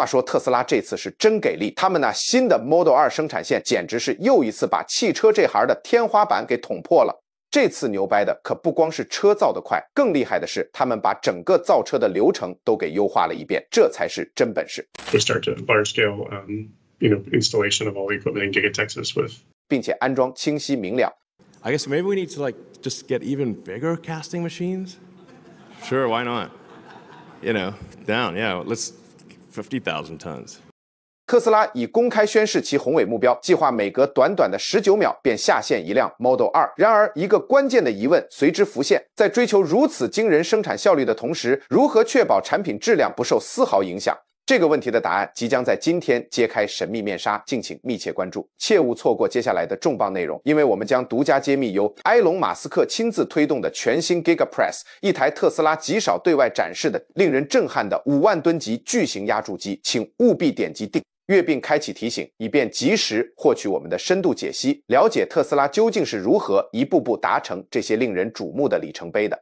话说特斯拉这次是真给力，他们那新的 Model 二生产线简直是又一次把汽车这行的天花板给捅破了。这次牛掰的可不光是车造的快，更厉害的是他们把整个造车的流程都给优化了一遍，这才是真本事。We know, with，large scale, the equipment Texas start installation to all Giga you of um, in 并且安装清晰明了。I guess maybe we need to like just get even bigger casting machines. Sure, why not? You know, down, yeah, let's. 50,000 s 特斯拉已公开宣示其宏伟目标，计划每隔短短的19秒便下线一辆 Model 2。然而，一个关键的疑问随之浮现：在追求如此惊人生产效率的同时，如何确保产品质量不受丝毫影响？这个问题的答案即将在今天揭开神秘面纱，敬请密切关注，切勿错过接下来的重磅内容。因为我们将独家揭秘由埃隆·马斯克亲自推动的全新 Giga Press，一台特斯拉极少对外展示的、令人震撼的五万吨级巨型压铸机。请务必点击订阅并开启提醒，以便及时获取我们的深度解析，了解特斯拉究竟是如何一步步达成这些令人瞩目的里程碑的。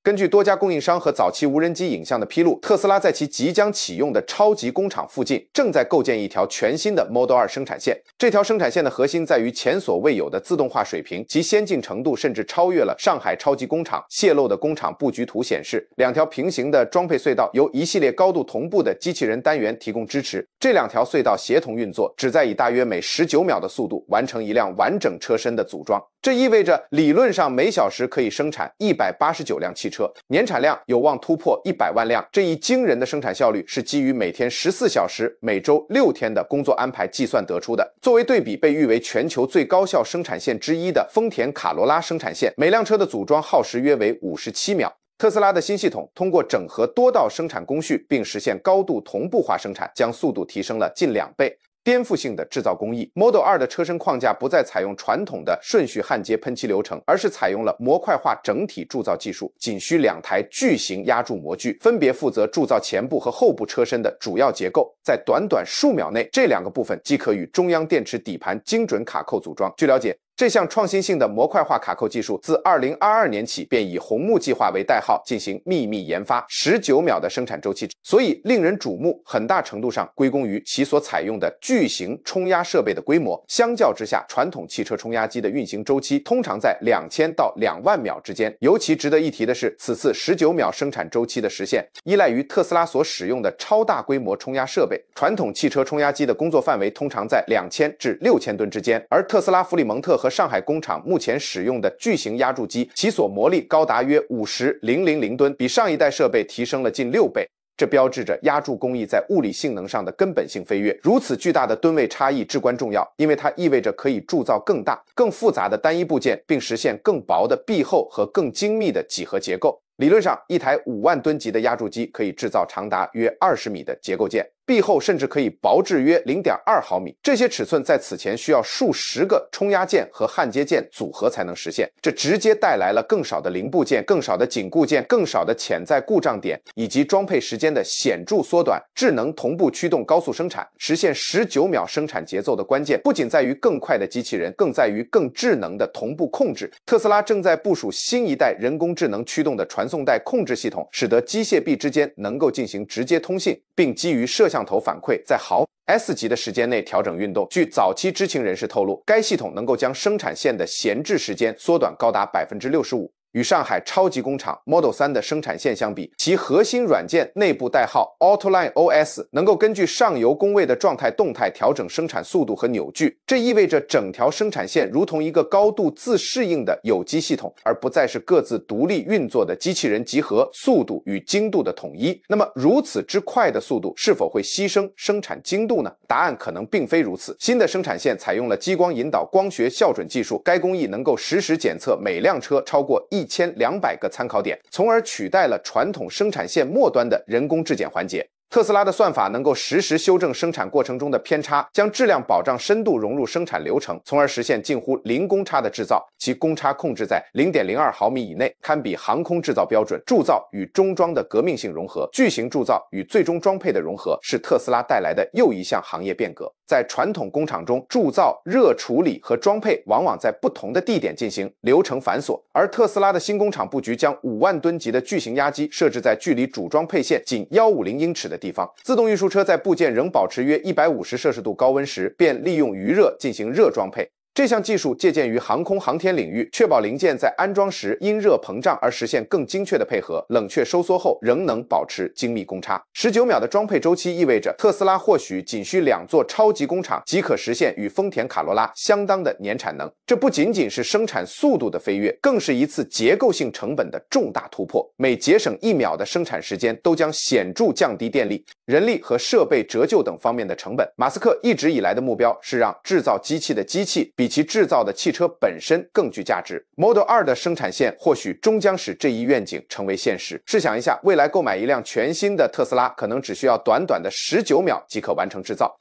根据多家供应商和早期无人机影像的披露，特斯拉在其即将启用的超级工厂附近，正在构建一条全新的 Model 二生产线。这条生产线的核心在于前所未有的自动化水平及先进程度，甚至超越了上海超级工厂泄露的工厂布局图显示，两条平行的装配隧道由一系列高度同步的机器人单元提供支持。这两条隧道协同运作，旨在以大约每十九秒的速度完成一辆完整车身的组装。这意味着理论上每小时可以生产一百八十九辆汽。车年产量有望突破一百万辆，这一惊人的生产效率是基于每天十四小时、每周六天的工作安排计算得出的。作为对比，被誉为全球最高效生产线之一的丰田卡罗拉生产线，每辆车的组装耗时约为五十七秒。特斯拉的新系统通过整合多道生产工序，并实现高度同步化生产，将速度提升了近两倍。颠覆性的制造工艺，Model 2的车身框架不再采用传统的顺序焊接喷漆流程，而是采用了模块化整体铸造技术。仅需两台巨型压铸模具，分别负责铸造前部和后部车身的主要结构，在短短数秒内，这两个部分即可与中央电池底盘精准卡扣组装。据了解。这项创新性的模块化卡扣技术自二零二二年起便以红木计划为代号进行秘密研发，十九秒的生产周期，所以令人瞩目，很大程度上归功于其所采用的巨型冲压设备的规模。相较之下，传统汽车冲压机的运行周期通常在两千到两万秒之间。尤其值得一提的是，此次十九秒生产周期的实现依赖于特斯拉所使用的超大规模冲压设备。传统汽车冲压机的工作范围通常在两千至六千吨之间，而特斯拉弗里蒙特和上海工厂目前使用的巨型压铸机，其所磨力高达约五十零零零吨，比上一代设备提升了近六倍。这标志着压铸工艺在物理性能上的根本性飞跃。如此巨大的吨位差异至关重要，因为它意味着可以铸造更大、更复杂的单一部件，并实现更薄的壁厚和更精密的几何结构。理论上，一台五万吨级的压铸机可以制造长达约二十米的结构件。壁厚甚至可以薄至约零点二毫米，这些尺寸在此前需要数十个冲压件和焊接件组合才能实现，这直接带来了更少的零部件、更少的紧固件、更少的潜在故障点以及装配时间的显著缩短。智能同步驱动高速生产，实现十九秒生产节奏的关键，不仅在于更快的机器人，更在于更智能的同步控制。特斯拉正在部署新一代人工智能驱动的传送带控制系统，使得机械臂之间能够进行直接通信，并基于摄像。像头反馈在毫 s 级的时间内调整运动。据早期知情人士透露，该系统能够将生产线的闲置时间缩短高达百分之六十五。与上海超级工厂 Model 3的生产线相比，其核心软件内部代号 Autoline OS 能够根据上游工位的状态动态调整生产速度和扭矩，这意味着整条生产线如同一个高度自适应的有机系统，而不再是各自独立运作的机器人集合。速度与精度的统一，那么如此之快的速度是否会牺牲生产精度呢？答案可能并非如此。新的生产线采用了激光引导光学校准技术，该工艺能够实时检测每辆车超过一。一千两百个参考点，从而取代了传统生产线末端的人工质检环节。特斯拉的算法能够实时修正生产过程中的偏差，将质量保障深度融入生产流程，从而实现近乎零公差的制造，其公差控制在零点零二毫米以内，堪比航空制造标准。铸造与中装的革命性融合，巨型铸造与最终装配的融合，是特斯拉带来的又一项行业变革。在传统工厂中，铸造、热处理和装配往往在不同的地点进行，流程繁琐；而特斯拉的新工厂布局将五万吨级的巨型压机设置在距离主装配线仅幺五零英尺的。地方自动运输车在部件仍保持约一百五十摄氏度高温时，便利用余热进行热装配。这项技术借鉴于航空航天领域，确保零件在安装时因热膨胀而实现更精确的配合，冷却收缩后仍能保持精密公差。十九秒的装配周期意味着特斯拉或许仅需两座超级工厂即可实现与丰田卡罗拉相当的年产能。这不仅仅是生产速度的飞跃，更是一次结构性成本的重大突破。每节省一秒的生产时间，都将显著降低电力、人力和设备折旧等方面的成本。马斯克一直以来的目标是让制造机器的机器比。其制造的汽车本身更具价值。Model 2的生产线或许终将使这一愿景成为现实。试想一下，未来购买一辆全新的特斯拉，可能只需要短短的十九秒即可完成制造。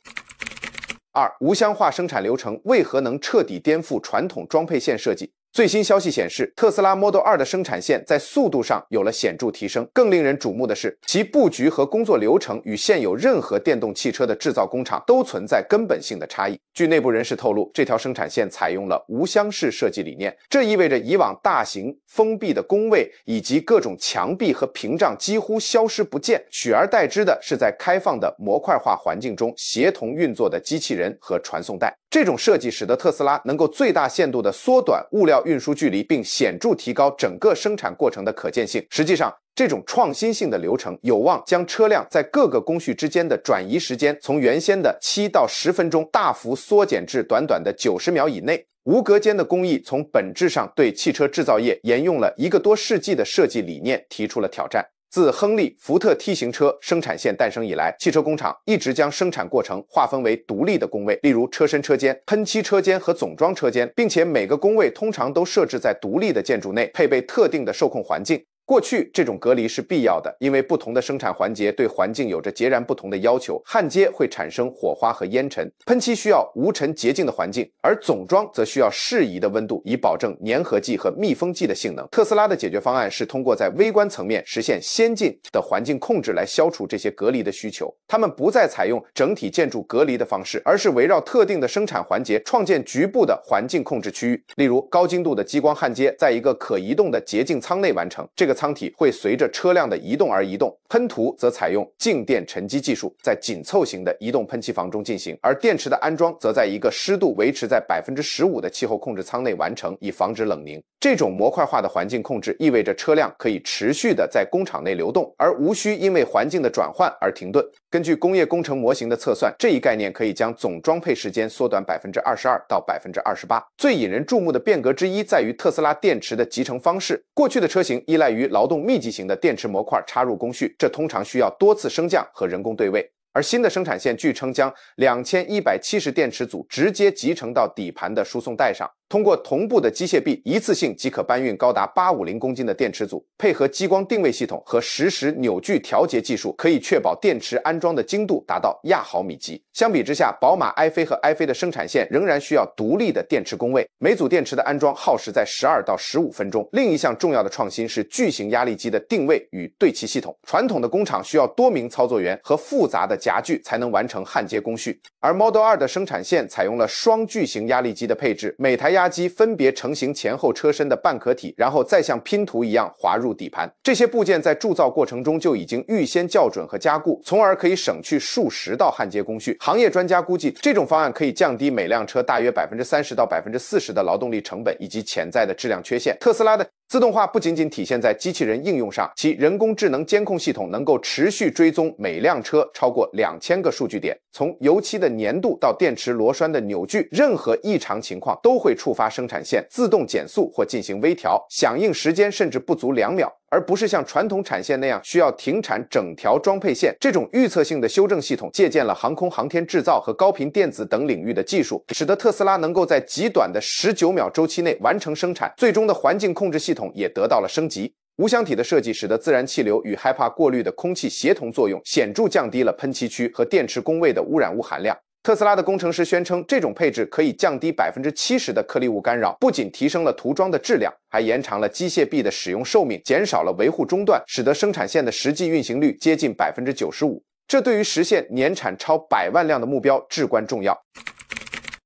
二，无箱化生产流程为何能彻底颠覆传统装配线设计？最新消息显示，特斯拉 Model 二的生产线在速度上有了显著提升。更令人瞩目的是，其布局和工作流程与现有任何电动汽车的制造工厂都存在根本性的差异。据内部人士透露，这条生产线采用了无箱式设计理念，这意味着以往大型封闭的工位以及各种墙壁和屏障几乎消失不见，取而代之的是在开放的模块化环境中协同运作的机器人和传送带。这种设计使得特斯拉能够最大限度地缩短物料运输距离，并显著提高整个生产过程的可见性。实际上，这种创新性的流程有望将车辆在各个工序之间的转移时间从原先的七到十分钟大幅缩减至短短的九十秒以内。无隔间的工艺从本质上对汽车制造业沿用了一个多世纪的设计理念提出了挑战。自亨利·福特 T 型车生产线诞生以来，汽车工厂一直将生产过程划分为独立的工位，例如车身车间、喷漆车间和总装车间，并且每个工位通常都设置在独立的建筑内，配备特定的受控环境。过去这种隔离是必要的，因为不同的生产环节对环境有着截然不同的要求。焊接会产生火花和烟尘，喷漆需要无尘洁净的环境，而总装则需要适宜的温度以保证粘合剂和密封剂的性能。特斯拉的解决方案是通过在微观层面实现先进的环境控制来消除这些隔离的需求。他们不再采用整体建筑隔离的方式，而是围绕特定的生产环节创建局部的环境控制区域，例如高精度的激光焊接在一个可移动的洁净舱内完成。这个。舱体会随着车辆的移动而移动，喷涂则采用静电沉积技术，在紧凑型的移动喷漆房中进行，而电池的安装则在一个湿度维持在百分之十五的气候控制舱内完成，以防止冷凝。这种模块化的环境控制意味着车辆可以持续的在工厂内流动，而无需因为环境的转换而停顿。根据工业工程模型的测算，这一概念可以将总装配时间缩短百分之二十二到百分之二十八。最引人注目的变革之一在于特斯拉电池的集成方式，过去的车型依赖于。劳动密集型的电池模块插入工序，这通常需要多次升降和人工对位。而新的生产线据称将两千一百七十电池组直接集成到底盘的输送带上。通过同步的机械臂，一次性即可搬运高达八五零公斤的电池组，配合激光定位系统和实时扭矩调节技术，可以确保电池安装的精度达到亚毫米级。相比之下，宝马 i3 和 i4 的生产线仍然需要独立的电池工位，每组电池的安装耗时在十二到十五分钟。另一项重要的创新是巨型压力机的定位与对齐系统。传统的工厂需要多名操作员和复杂的夹具才能完成焊接工序，而 Model 2的生产线采用了双巨型压力机的配置，每台压压机分别成型前后车身的半壳体，然后再像拼图一样滑入底盘。这些部件在铸造过程中就已经预先校准和加固，从而可以省去数十道焊接工序。行业专家估计，这种方案可以降低每辆车大约百分之三十到百分之四十的劳动力成本以及潜在的质量缺陷。特斯拉的自动化不仅仅体现在机器人应用上，其人工智能监控系统能够持续追踪每辆车超过两千个数据点，从油漆的粘度到电池螺栓的扭矩，任何异常情况都会出。触发生产线自动减速或进行微调，响应时间甚至不足两秒，而不是像传统产线那样需要停产整条装配线。这种预测性的修正系统借鉴了航空航天制造和高频电子等领域的技术，使得特斯拉能够在极短的十九秒周期内完成生产。最终的环境控制系统也得到了升级。无箱体的设计使得自然气流与 HEPA 过滤的空气协同作用，显著降低了喷漆区和电池工位的污染物含量。特斯拉的工程师宣称，这种配置可以降低百分之七十的颗粒物干扰，不仅提升了涂装的质量，还延长了机械臂的使用寿命，减少了维护中断，使得生产线的实际运行率接近百分之九十五。这对于实现年产超百万辆的目标至关重要。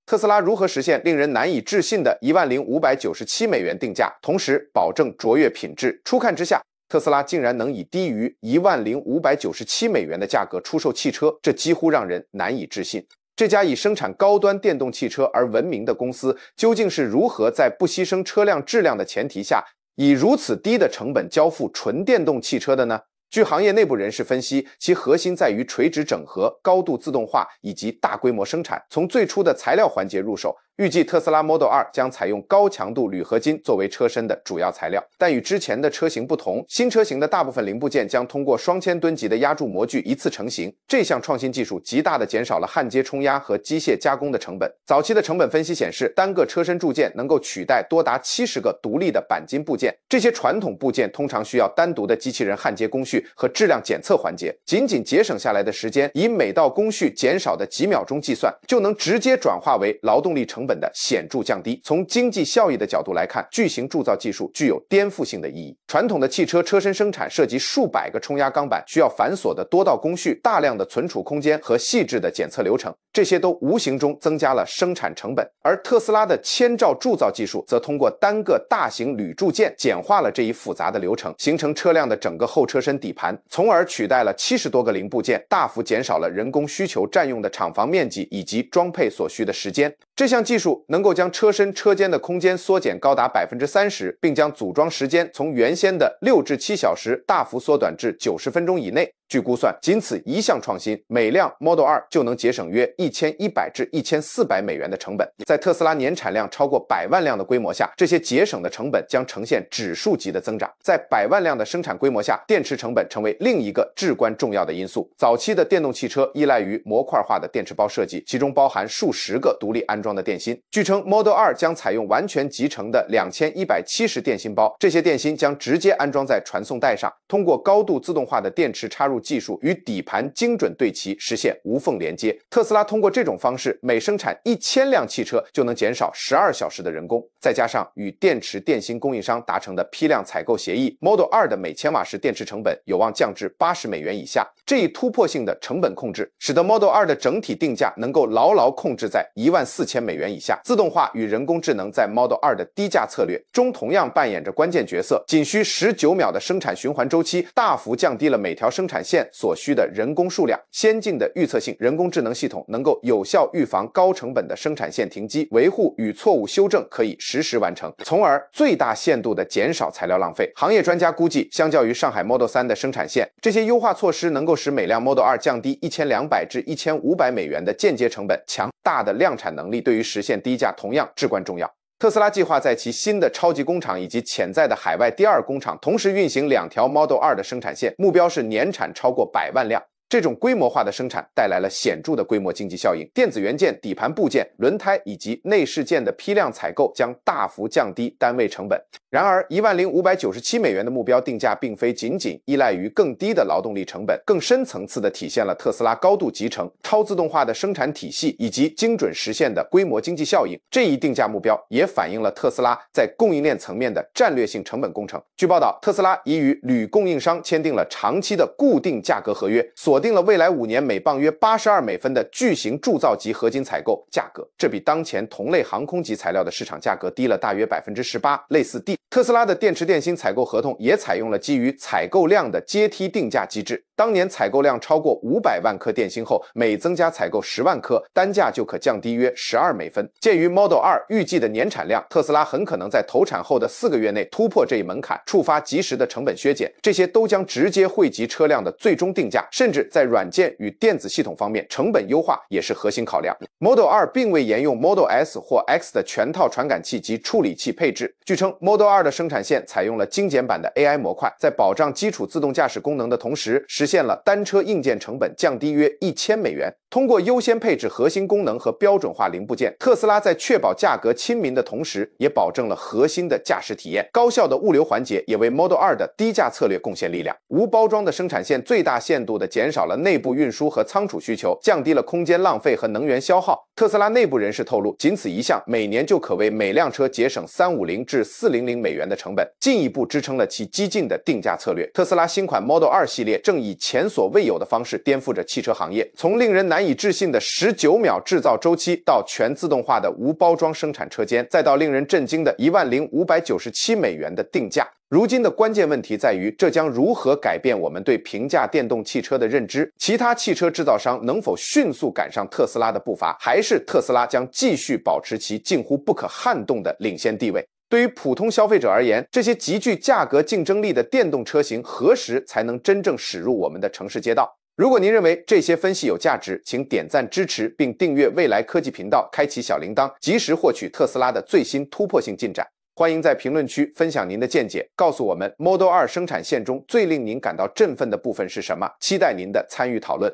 特斯拉如何实现令人难以置信的一万零五百九十七美元定价，同时保证卓越品质？初看之下，特斯拉竟然能以低于一万零五百九十七美元的价格出售汽车，这几乎让人难以置信。这家以生产高端电动汽车而闻名的公司，究竟是如何在不牺牲车辆质量的前提下，以如此低的成本交付纯电动汽车的呢？据行业内部人士分析，其核心在于垂直整合、高度自动化以及大规模生产。从最初的材料环节入手。预计特斯拉 Model 2将采用高强度铝合金作为车身的主要材料，但与之前的车型不同，新车型的大部分零部件将通过双千吨级的压铸模具一次成型。这项创新技术极大地减少了焊接、冲压和机械加工的成本。早期的成本分析显示，单个车身铸件能够取代多达七十个独立的钣金部件。这些传统部件通常需要单独的机器人焊接工序和质量检测环节。仅仅节省下来的时间，以每道工序减少的几秒钟计算，就能直接转化为劳动力成本。本的显著降低。从经济效益的角度来看，巨型铸造技术具有颠覆性的意义。传统的汽车车身生产涉及数百个冲压钢板，需要繁琐的多道工序、大量的存储空间和细致的检测流程，这些都无形中增加了生产成本。而特斯拉的千兆铸造技术则通过单个大型铝铸件简化了这一复杂的流程，形成车辆的整个后车身底盘，从而取代了七十多个零部件，大幅减少了人工需求占用的厂房面积以及装配所需的时间。这项技术能够将车身车间的空间缩减高达百分之三十，并将组装时间从原先的六至七小时大幅缩短至九十分钟以内。据估算，仅此一项创新，每辆 Model 2就能节省约一千一百至一千四百美元的成本。在特斯拉年产量超过百万辆的规模下，这些节省的成本将呈现指数级的增长。在百万辆的生产规模下，电池成本成为另一个至关重要的因素。早期的电动汽车依赖于模块化的电池包设计，其中包含数十个独立安装的电芯。据称，Model 2将采用完全集成的两千一百七十电芯包，这些电芯将直接安装在传送带上，通过高度自动化的电池插入。技术与底盘精准对齐，实现无缝连接。特斯拉通过这种方式，每生产一千辆汽车就能减少十二小时的人工。再加上与电池电芯供应商达成的批量采购协议，Model 2的每千瓦时电池成本有望降至八十美元以下。这一突破性的成本控制，使得 Model 2的整体定价能够牢牢控制在一万四千美元以下。自动化与人工智能在 Model 2的低价策略中同样扮演着关键角色。仅需十九秒的生产循环周期，大幅降低了每条生产线。线所需的人工数量，先进的预测性人工智能系统能够有效预防高成本的生产线停机，维护与错误修正可以实时完成，从而最大限度的减少材料浪费。行业专家估计，相较于上海 Model 三的生产线，这些优化措施能够使每辆 Model 二降低一千两百至一千五百美元的间接成本。强大的量产能力对于实现低价同样至关重要。特斯拉计划在其新的超级工厂以及潜在的海外第二工厂同时运行两条 Model 2的生产线，目标是年产超过百万辆。这种规模化的生产带来了显著的规模经济效应，电子元件、底盘部件、轮胎以及内饰件的批量采购将大幅降低单位成本。然而，一万零五百九十七美元的目标定价并非仅仅依赖于更低的劳动力成本，更深层次的体现了特斯拉高度集成、超自动化的生产体系以及精准实现的规模经济效应。这一定价目标也反映了特斯拉在供应链层面的战略性成本工程。据报道，特斯拉已与铝供应商签订了长期的固定价格合约，锁。定了未来五年每磅约八十二美分的巨型铸造级合金采购价格，这比当前同类航空级材料的市场价格低了大约百分之十八。类似地，特斯拉的电池电芯采购合同也采用了基于采购量的阶梯定价机制。当年采购量超过五百万颗电芯后，每增加采购十万颗，单价就可降低约十二美分。鉴于 Model 2预计的年产量，特斯拉很可能在投产后的四个月内突破这一门槛，触发及时的成本削减。这些都将直接惠及车辆的最终定价，甚至在软件与电子系统方面，成本优化也是核心考量。Model 2并未沿用 Model S 或 X 的全套传感器及处理器配置，据称 Model 2的生产线采用了精简版的 AI 模块，在保障基础自动驾驶功能的同时实。现现了单车硬件成本降低约一千美元。通过优先配置核心功能和标准化零部件，特斯拉在确保价格亲民的同时，也保证了核心的驾驶体验。高效的物流环节也为 Model 2的低价策略贡献力量。无包装的生产线最大限度地减少了内部运输和仓储需求，降低了空间浪费和能源消耗。特斯拉内部人士透露，仅此一项，每年就可为每辆车节省三五零至四零零美元的成本，进一步支撑了其激进的定价策略。特斯拉新款 Model 2系列正以以前所未有的方式颠覆着汽车行业，从令人难以置信的十九秒制造周期，到全自动化的无包装生产车间，再到令人震惊的一万零五百九十七美元的定价。如今的关键问题在于，这将如何改变我们对平价电动汽车的认知？其他汽车制造商能否迅速赶上特斯拉的步伐，还是特斯拉将继续保持其近乎不可撼动的领先地位？对于普通消费者而言，这些极具价格竞争力的电动车型何时才能真正驶入我们的城市街道？如果您认为这些分析有价值，请点赞支持并订阅未来科技频道，开启小铃铛，及时获取特斯拉的最新突破性进展。欢迎在评论区分享您的见解，告诉我们 Model 2生产线中最令您感到振奋的部分是什么？期待您的参与讨论。